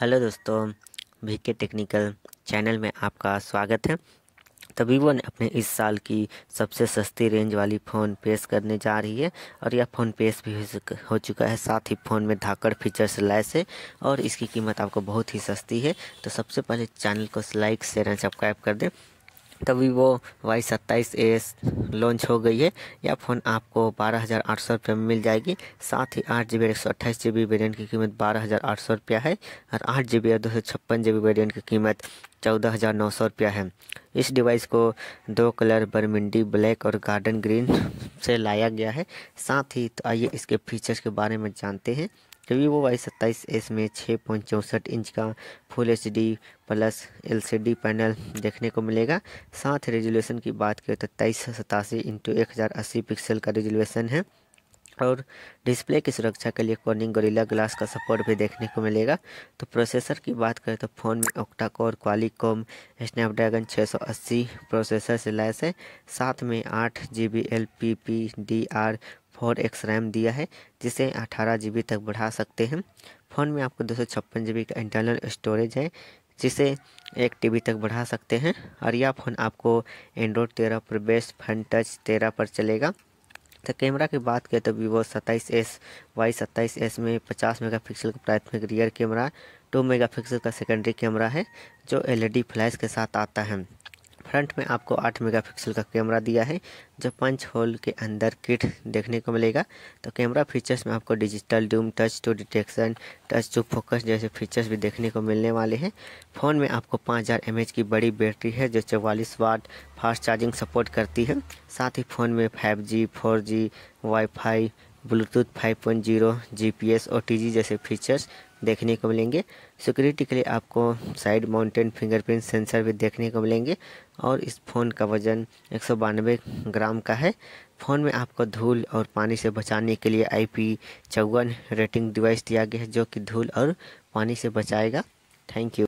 hello दोस्तों भी के टेक्निकल चैनल में आपका स्वागत है तो वीवो ने अपने इस साल की सबसे सस्ती रेंज वाली फ़ोन पेश करने जा रही है और यह फ़ोन पेश भी हो चुका है साथ ही फ़ोन में धाकड़ फीचर्स लैस है और इसकी कीमत आपको बहुत ही सस्ती है तो सबसे पहले चैनल को लाइक शेयर एंड सब्सक्राइब कर दें तभी वो वाई सत्ताईस एस लॉन्च हो गई है यह फ़ोन आपको बारह हज़ार आठ सौ रुपये में मिल जाएगी साथ ही आठ जी बी एक सौ अट्ठाईस जी बी वेरियंट की कीमत बारह हज़ार आठ सौ रुपया है और आठ जी बी और दो सौ छप्पन जी बी वेरियंट की कीमत चौदह हज़ार नौ सौ रुपया है इस डिवाइस को दो कलर बरमिंडी ब्लैक और गार्डन ग्रीन से लाया गया है साथ ही तो आइए इसके फीचर्स के बारे में जानते हैं वीवो वाई सत्ताईस एस में छः पॉइंट चौंसठ इंच का full H D plus L C D panel देखने को मिलेगा साथ रेजोल्यूशन की बात करें तो तेईस सतासी इंटू एक हज़ार अस्सी पिक्सल का रेजोल्यूशन है और डिस्प्ले की सुरक्षा के लिए कॉर्निंग गोरिल्ला ग्लास का सपोर्ट भी देखने को मिलेगा तो प्रोसेसर की बात करें तो फ़ोन में octa core Qualcomm Snapdragon 680 processor से लैस है साथ में आठ G B L P P D R four X RAM दिया है जिसे अठारह जी तक बढ़ा सकते हैं फ़ोन में आपको दो सौ छप्पन जी का इंटरनल स्टोरेज है जिसे एक टी तक बढ़ा सकते हैं और यह फ़ोन आपको एंड्रॉयड तेरह पर बेस्ट फन टच तेरह पर चलेगा तो कैमरा की बात करें तो वीवो सत्ताईस एस वाई सत्ताईस एस में पचास मेगा पिक्सल का प्राथमिक rear camera two mega pixel का सेकेंडरी कैमरा है जो एलईडी फ्लैश e के साथ आता है फ्रंट में आपको 8 मेगापिक्सल का कैमरा दिया है जो पंच होल के अंदर किट देखने को मिलेगा तो कैमरा फीचर्स में आपको digital zoom touch to detection touch to focus जैसे फीचर्स भी देखने को मिलने वाले हैं फ़ोन में आपको 5000 mAh की बड़ी बैटरी है जो चौवालीस वाट फास्ट चार्जिंग सपोर्ट करती है साथ ही फ़ोन में five G 4G, wifi bluetooth 5.0 GPS और जी जैसे फीचर्स देखने को मिलेंगे सिक्योरिटी के लिए आपको साइड माउंटेन फिंगरप्रिंट सेंसर भी देखने को मिलेंगे और इस फ़ोन का वज़न एक ग्राम का है फ़ोन में आपको धूल और पानी से बचाने के लिए आई पी चौवन रेटिंग डिवाइस दिया गया है जो कि धूल और पानी से बचाएगा थैंक यू